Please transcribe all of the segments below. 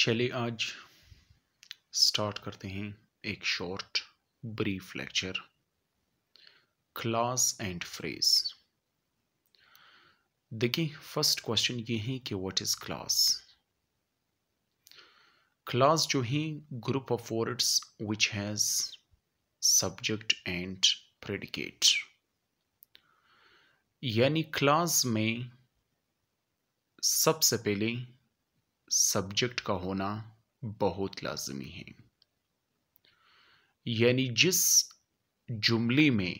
चलिए आज स्टार्ट करते हैं एक short brief lecture clause and phrase देखिए फर्स्ट क्वेश्चन ये है कि व्हाट इज क्लास क्लास जो है group of words which has subject and predicate यानी क्लास में सबसे पहले सब्जेक्ट का होना बहुत लाजमी है यानी जिस जुमले में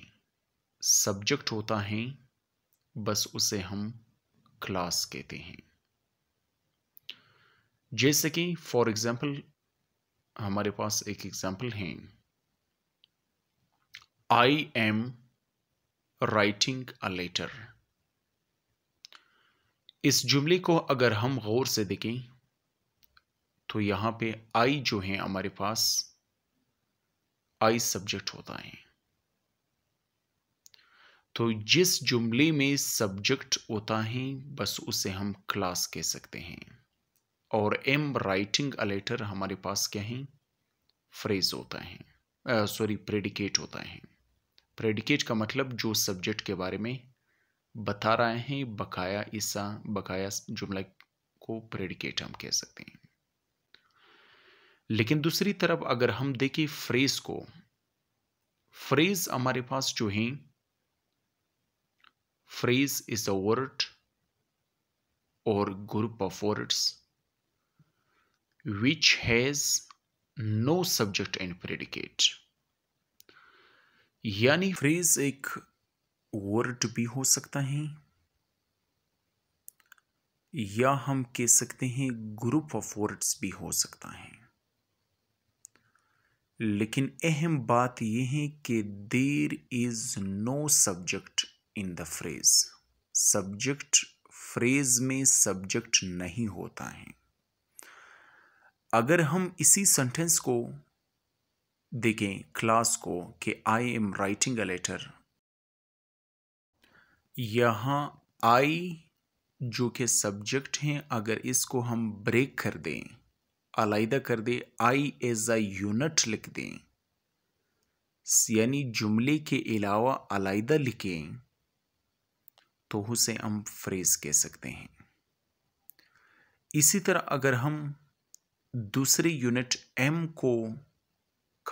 सब्जेक्ट होता है बस उसे हम क्लास कहते हैं जैसे कि फॉर एग्ज़ाम्पल हमारे पास एक एग्ज़ाम्पल है I am writing a letter इस जुमले को अगर हम गौर से देखें तो यहाँ पे आई जो है हमारे पास आई सब्जेक्ट होता है तो जिस जुमले में सब्जेक्ट होता है बस उसे हम क्लास कह सकते हैं और एम राइटिंग अलेटर हमारे पास क्या है फ्रेज होता है सॉरी प्रेडिकेट होता है प्रेडिकेट का मतलब जो सब्जेक्ट के बारे में बता रहे हैं बकाया ईसा बकाया जुमला को प्रेडिकेट हम कह सकते हैं लेकिन दूसरी तरफ अगर हम देखें फ्रेज को फ्रेज हमारे पास जो है phrase is a word or group of words which has no subject and predicate यानी फ्रेज एक वर्ड भी हो सकता है या हम कह सकते हैं ग्रुप ऑफ वर्ड्स भी हो सकता है लेकिन अहम बात यह है कि there is no subject in the phrase subject phrase में सब्जेक्ट नहीं होता है अगर हम इसी सेंटेंस को देखें क्लास को कि I am writing a letter यहां आई जो कि सब्जेक्ट हैं अगर इसको हम ब्रेक कर दें अलाइदा कर दें आई एज अ यूनिट लिख दें यानी जुमले के अलावा अलाइदा लिखें तो उसे हम फ्रेज कह सकते हैं इसी तरह अगर हम दूसरी यूनिट एम को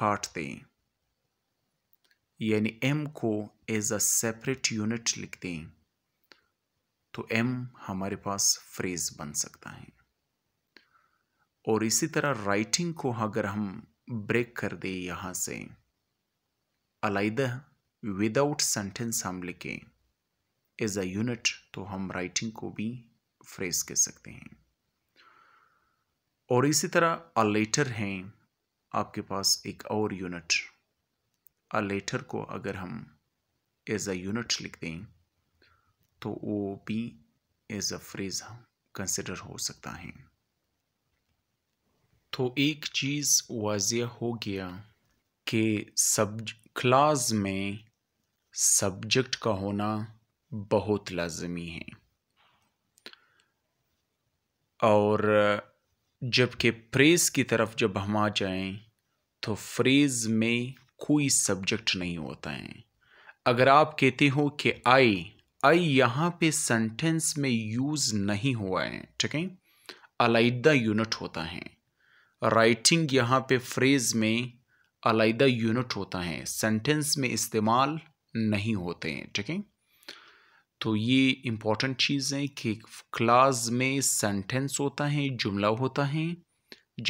काट दें यानी एम को एज अ सेपरेट यूनिट लिख दें तो एम हमारे पास फ्रेज बन सकता है और इसी तरह राइटिंग को अगर हम ब्रेक कर दें यहाँ से अलाइदा विदाउट सेंटेंस हम लिखें एज अ यूनिट तो हम राइटिंग को भी फ्रेज कह सकते हैं और इसी तरह अ लेटर हैं आपके पास एक और यूनिट अ लेटर को अगर हम एज अ यूनिट लिख दें तो वो भी एज अ फ्रेज कंसिडर हो सकता है तो एक चीज़ वाज हो गया कि सब क्लास में सब्जेक्ट का होना बहुत लाजमी है और जबकि प्रेस की तरफ जब हम आ जाएं तो फ्रेज में कोई सब्जेक्ट नहीं होता है अगर आप कहते हो कि आई आई यहाँ पे सेंटेंस में यूज़ नहीं हुआ है ठीक है अलाइदा यूनिट होता है राइटिंग यहाँ पे फ्रेज में अलाइदा यूनिट होता है सेंटेंस में इस्तेमाल नहीं होते हैं ठीक है तो ये इम्पॉर्टेंट चीज़ है कि क्लास में सेंटेंस होता है जुमला होता है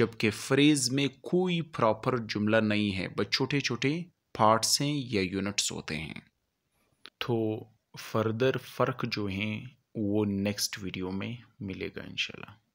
जबकि फ्रेज में कोई प्रॉपर जुमला नहीं है बस छोटे छोटे पार्ट्स हैं या यूनिट्स होते हैं तो फर्दर फ़र्क जो हैं वो नेक्स्ट वीडियो में मिलेगा इंशाल्लाह